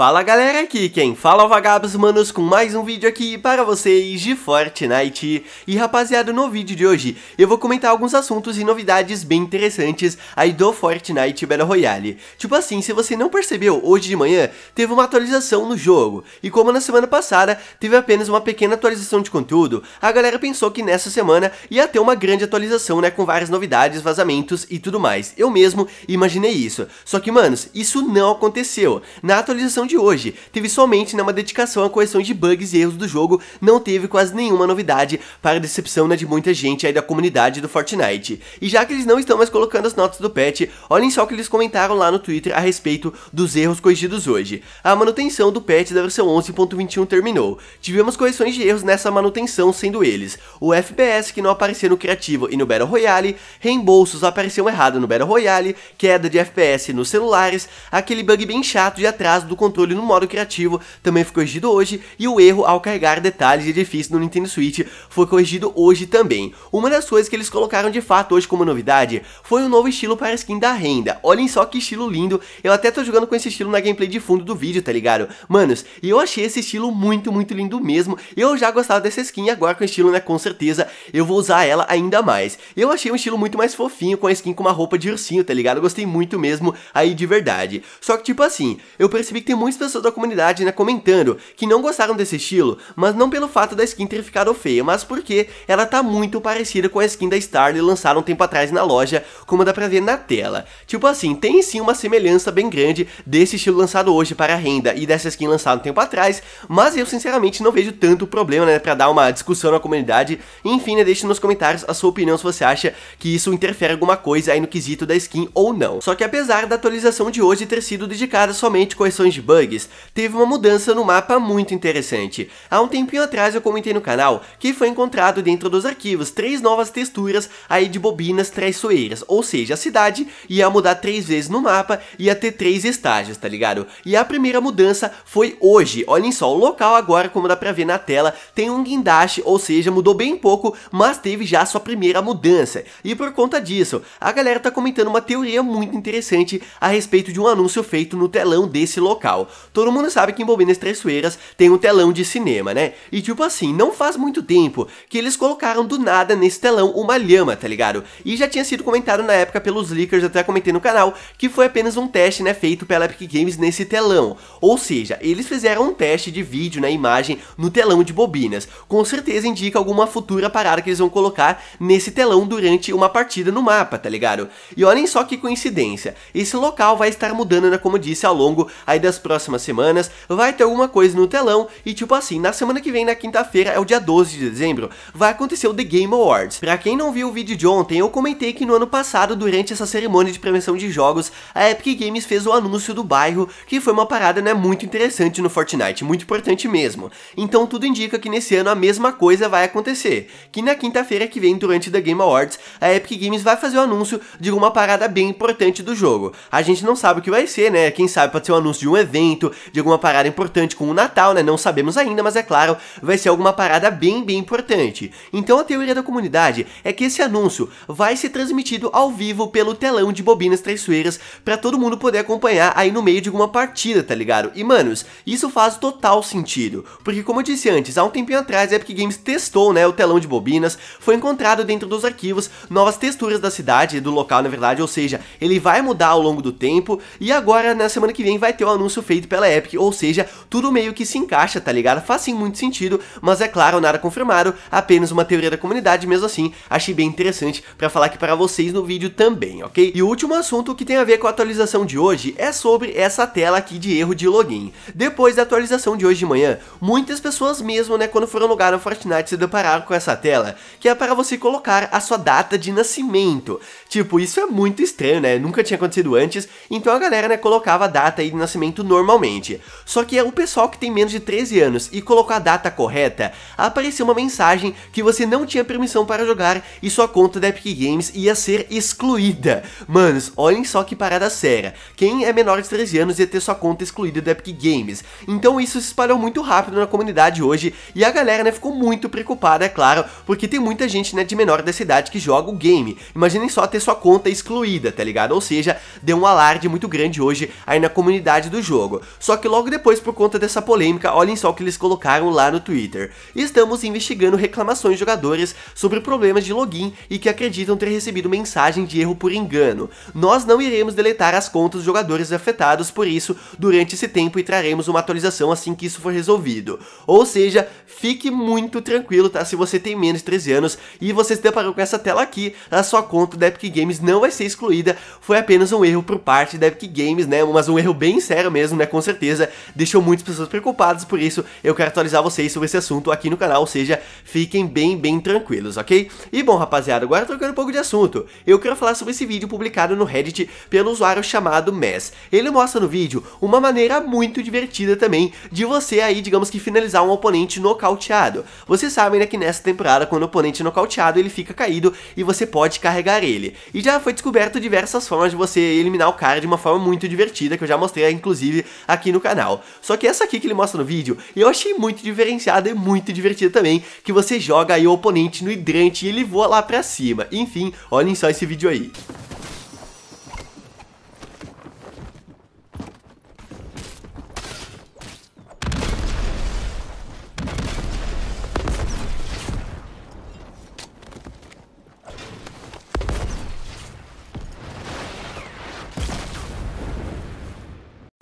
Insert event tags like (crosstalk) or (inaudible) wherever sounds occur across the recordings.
Fala galera, aqui quem fala é o Vagabos Manos com mais um vídeo aqui para vocês de Fortnite. E rapaziada, no vídeo de hoje eu vou comentar alguns assuntos e novidades bem interessantes aí do Fortnite Battle Royale. Tipo assim, se você não percebeu, hoje de manhã teve uma atualização no jogo. E como na semana passada teve apenas uma pequena atualização de conteúdo, a galera pensou que nessa semana ia ter uma grande atualização, né, com várias novidades, vazamentos e tudo mais. Eu mesmo imaginei isso. Só que, manos, isso não aconteceu. Na atualização de hoje. Teve somente né, uma dedicação à correção de bugs e erros do jogo, não teve quase nenhuma novidade para decepção né, de muita gente aí da comunidade do Fortnite. E já que eles não estão mais colocando as notas do patch, olhem só o que eles comentaram lá no Twitter a respeito dos erros corrigidos hoje. A manutenção do patch da versão 11.21 terminou. Tivemos correções de erros nessa manutenção, sendo eles o FPS que não aparecia no criativo e no Battle Royale, reembolsos apareciam errado no Battle Royale, queda de FPS nos celulares, aquele bug bem chato de atraso do controle controle no modo criativo também foi corrigido hoje e o erro ao carregar detalhes de edifício no Nintendo Switch foi corrigido hoje também. Uma das coisas que eles colocaram de fato hoje como novidade foi um novo estilo para a skin da renda. Olhem só que estilo lindo, eu até tô jogando com esse estilo na gameplay de fundo do vídeo, tá ligado? Manos, e eu achei esse estilo muito, muito lindo mesmo, eu já gostava dessa skin, agora com o estilo, né, com certeza, eu vou usar ela ainda mais. Eu achei um estilo muito mais fofinho, com a skin com uma roupa de ursinho, tá ligado? Eu gostei muito mesmo aí de verdade. Só que tipo assim, eu percebi que tem muitas pessoas da comunidade né, comentando que não gostaram desse estilo, mas não pelo fato da skin ter ficado feia, mas porque ela tá muito parecida com a skin da Starly lançada um tempo atrás na loja, como dá pra ver na tela. Tipo assim, tem sim uma semelhança bem grande desse estilo lançado hoje para a renda e dessa skin lançada um tempo atrás, mas eu sinceramente não vejo tanto problema, né, pra dar uma discussão na comunidade. Enfim, né, deixe nos comentários a sua opinião se você acha que isso interfere alguma coisa aí no quesito da skin ou não. Só que apesar da atualização de hoje ter sido dedicada somente correções de bugs, teve uma mudança no mapa muito interessante. Há um tempinho atrás eu comentei no canal que foi encontrado dentro dos arquivos três novas texturas aí de bobinas traiçoeiras, ou seja, a cidade ia mudar três vezes no mapa, ia ter três estágios, tá ligado? E a primeira mudança foi hoje, olhem só, o local agora, como dá pra ver na tela, tem um guindaste, ou seja, mudou bem pouco, mas teve já sua primeira mudança. E por conta disso, a galera tá comentando uma teoria muito interessante a respeito de um anúncio feito no telão desse local. Todo mundo sabe que em Bobinas Traiçoeiras tem um telão de cinema, né? E tipo assim, não faz muito tempo que eles colocaram do nada nesse telão uma lhama, tá ligado? E já tinha sido comentado na época pelos leakers, até comentei no canal, que foi apenas um teste, né, feito pela Epic Games nesse telão. Ou seja, eles fizeram um teste de vídeo na né, imagem no telão de bobinas. Com certeza indica alguma futura parada que eles vão colocar nesse telão durante uma partida no mapa, tá ligado? E olhem só que coincidência, esse local vai estar mudando, né, como disse, ao longo aí das próximas semanas vai ter alguma coisa no telão e tipo assim, na semana que vem, na quinta-feira, é o dia 12 de dezembro, vai acontecer o The Game Awards. Pra quem não viu o vídeo de ontem, eu comentei que no ano passado, durante essa cerimônia de prevenção de jogos, a Epic Games fez o anúncio do bairro, que foi uma parada né, muito interessante no Fortnite, muito importante mesmo. Então tudo indica que nesse ano a mesma coisa vai acontecer, que na quinta-feira que vem, durante The Game Awards, a Epic Games vai fazer o anúncio de uma parada bem importante do jogo. A gente não sabe o que vai ser, né? Quem sabe pode ser um anúncio de um evento, evento, de alguma parada importante com o Natal, né? Não sabemos ainda, mas é claro, vai ser alguma parada bem, bem importante. Então a teoria da comunidade é que esse anúncio vai ser transmitido ao vivo pelo telão de bobinas traiçoeiras para todo mundo poder acompanhar aí no meio de alguma partida, tá ligado? E manos, isso faz total sentido, porque como eu disse antes, há um tempinho atrás a Epic Games testou, né, o telão de bobinas, foi encontrado dentro dos arquivos novas texturas da cidade, do local na verdade, ou seja, ele vai mudar ao longo do tempo e agora na semana que vem vai ter o um anúncio feito pela Epic, ou seja, tudo meio que se encaixa, tá ligado? Faz sim muito sentido, mas é claro, nada confirmado, apenas uma teoria da comunidade, mesmo assim, achei bem interessante para falar aqui para vocês no vídeo também, ok? E o último assunto que tem a ver com a atualização de hoje é sobre essa tela aqui de erro de login. Depois da atualização de hoje de manhã, muitas pessoas mesmo, né, quando foram logar no Fortnite se depararam com essa tela, que é para você colocar a sua data de nascimento. Tipo, isso é muito estranho, né? Nunca tinha acontecido antes, então a galera, né, colocava a data aí de nascimento normal normalmente. Só que é o pessoal que tem menos de 13 anos e colocou a data correta, apareceu uma mensagem que você não tinha permissão para jogar e sua conta da Epic Games ia ser excluída. Manos, olhem só que parada séria. Quem é menor de 13 anos ia ter sua conta excluída da Epic Games. Então isso se espalhou muito rápido na comunidade hoje e a galera né, ficou muito preocupada, é claro, porque tem muita gente né, de menor dessa idade que joga o game. Imaginem só ter sua conta excluída, tá ligado? Ou seja, deu um alarde muito grande hoje aí na comunidade do jogo jogo. Só que logo depois, por conta dessa polêmica, olhem só o que eles colocaram lá no Twitter. Estamos investigando reclamações de jogadores sobre problemas de login e que acreditam ter recebido mensagem de erro por engano. Nós não iremos deletar as contas dos jogadores afetados por isso durante esse tempo e traremos uma atualização assim que isso for resolvido. Ou seja, fique muito tranquilo, tá? Se você tem menos de 13 anos e você se deparou com essa tela aqui, a sua conta da Epic Games não vai ser excluída, foi apenas um erro por parte da Epic Games, né? Mas um erro bem sério mesmo mesmo, né? Com certeza deixou muitas pessoas preocupadas, por isso eu quero atualizar vocês sobre esse assunto aqui no canal, ou seja, fiquem bem, bem tranquilos, ok? E bom, rapaziada, agora trocando um pouco de assunto, eu quero falar sobre esse vídeo publicado no Reddit pelo usuário chamado Mess. Ele mostra no vídeo uma maneira muito divertida também de você aí, digamos que finalizar um oponente nocauteado. Vocês sabem né, que nessa temporada, quando o oponente é nocauteado, ele fica caído e você pode carregar ele. E já foi descoberto diversas formas de você eliminar o cara de uma forma muito divertida, que eu já mostrei inclusive dele aqui no canal. Só que essa aqui que ele mostra no vídeo, eu achei muito diferenciada e muito divertida também, que você joga aí o oponente no hidrante e ele voa lá pra cima. Enfim, olhem só esse vídeo aí.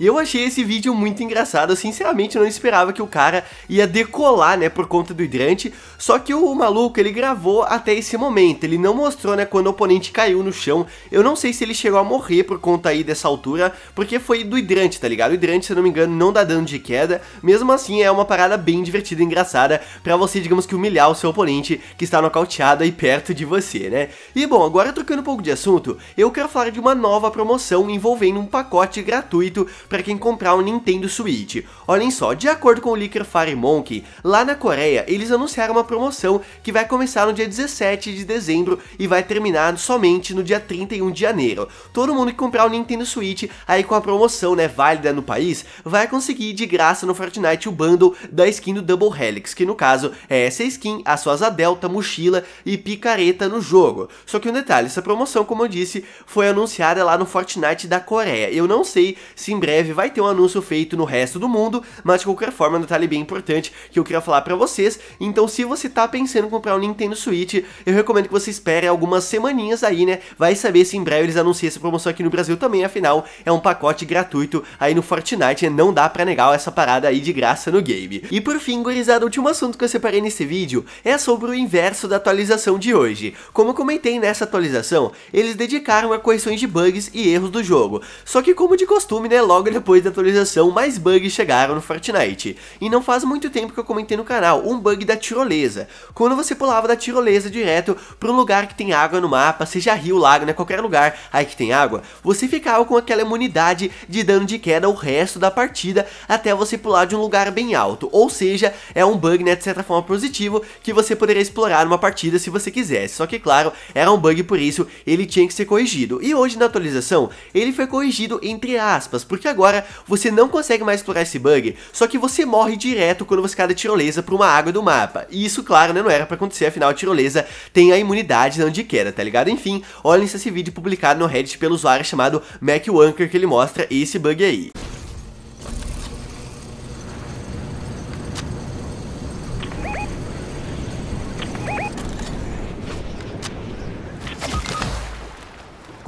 Eu achei esse vídeo muito engraçado, eu sinceramente não esperava que o cara ia decolar, né, por conta do hidrante, só que o maluco, ele gravou até esse momento, ele não mostrou, né, quando o oponente caiu no chão, eu não sei se ele chegou a morrer por conta aí dessa altura, porque foi do hidrante, tá ligado? O hidrante, se eu não me engano, não dá dano de queda, mesmo assim é uma parada bem divertida e engraçada pra você, digamos que humilhar o seu oponente que está nocauteado aí perto de você, né? E bom, agora trocando um pouco de assunto, eu quero falar de uma nova promoção envolvendo um pacote gratuito para quem comprar o um Nintendo Switch. Olhem só, de acordo com o Licker Fire Monkey, lá na Coreia eles anunciaram uma promoção que vai começar no dia 17 de dezembro e vai terminar somente no dia 31 de janeiro. Todo mundo que comprar o um Nintendo Switch aí com a promoção né, válida no país vai conseguir de graça no Fortnite o bundle da skin do Double Helix, que no caso é essa skin, a sua asa delta, mochila e picareta no jogo. Só que um detalhe, essa promoção, como eu disse, foi anunciada lá no Fortnite da Coreia. Eu não sei se em breve breve vai ter um anúncio feito no resto do mundo, mas de qualquer forma é um detalhe bem importante que eu queria falar para vocês, então se você tá pensando em comprar um Nintendo Switch, eu recomendo que você espere algumas semaninhas aí, né, vai saber se em breve eles anunciam essa promoção aqui no Brasil também, afinal é um pacote gratuito aí no Fortnite, né? não dá pra negar essa parada aí de graça no game. E por fim, gurizada, o último assunto que eu separei nesse vídeo é sobre o inverso da atualização de hoje. Como eu comentei nessa atualização, eles dedicaram a correções de bugs e erros do jogo, só que como de costume, né, logo logo depois da atualização, mais bugs chegaram no Fortnite. E não faz muito tempo que eu comentei no canal, um bug da tirolesa. Quando você pulava da tirolesa direto para um lugar que tem água no mapa, seja rio, lago, né, qualquer lugar aí que tem água, você ficava com aquela imunidade de dano de queda o resto da partida até você pular de um lugar bem alto. Ou seja, é um bug, né, de certa forma positivo, que você poderia explorar numa partida se você quisesse. Só que, claro, era um bug, por isso ele tinha que ser corrigido. E hoje na atualização, ele foi corrigido entre aspas, porque agora agora você não consegue mais explorar esse bug, só que você morre direto quando você cai da tirolesa pra uma água do mapa. E isso, claro, né, não era pra acontecer, afinal a tirolesa tem a imunidade de onde queda, tá ligado? Enfim, olhem esse vídeo publicado no Reddit pelo usuário chamado MacWanker que ele mostra esse bug aí.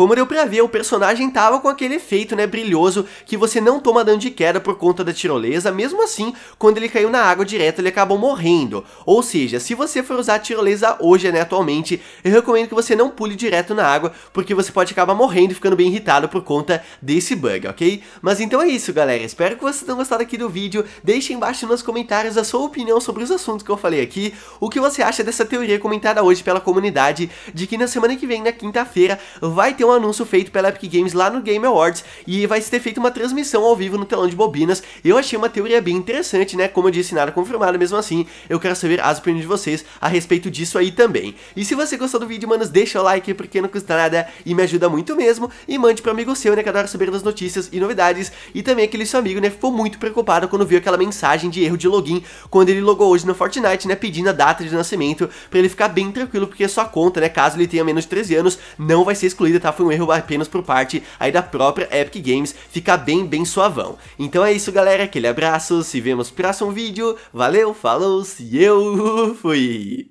Como deu pra ver, o personagem tava com aquele efeito, né, brilhoso, que você não toma dano de queda por conta da tirolesa, mesmo assim, quando ele caiu na água direto, ele acabou morrendo. Ou seja, se você for usar a tirolesa hoje, né, atualmente, eu recomendo que você não pule direto na água, porque você pode acabar morrendo e ficando bem irritado por conta desse bug, ok? Mas então é isso, galera. Espero que vocês tenham gostado aqui do vídeo. Deixe embaixo nos comentários a sua opinião sobre os assuntos que eu falei aqui, o que você acha dessa teoria comentada hoje pela comunidade, de que na semana que vem, na quinta-feira, vai ter um um anúncio feito pela Epic Games lá no Game Awards e vai ser feita uma transmissão ao vivo no telão de bobinas. Eu achei uma teoria bem interessante, né? Como eu disse, nada confirmado, mesmo assim, eu quero saber as opiniões de vocês a respeito disso aí também. E se você gostou do vídeo, manos, deixa o like porque não custa nada e me ajuda muito mesmo. E mande para amigo seu, né? Que adora saber das notícias e novidades. E também aquele seu amigo, né? Ficou muito preocupado quando viu aquela mensagem de erro de login quando ele logou hoje no Fortnite, né? Pedindo a data de nascimento para ele ficar bem tranquilo, porque sua conta, né? Caso ele tenha menos de 13 anos, não vai ser excluída, tá? foi um erro apenas por parte aí da própria Epic Games, fica bem, bem suavão. Então é isso, galera, aquele abraço, se vemos no próximo vídeo, valeu, falou, se eu (laughs) fui!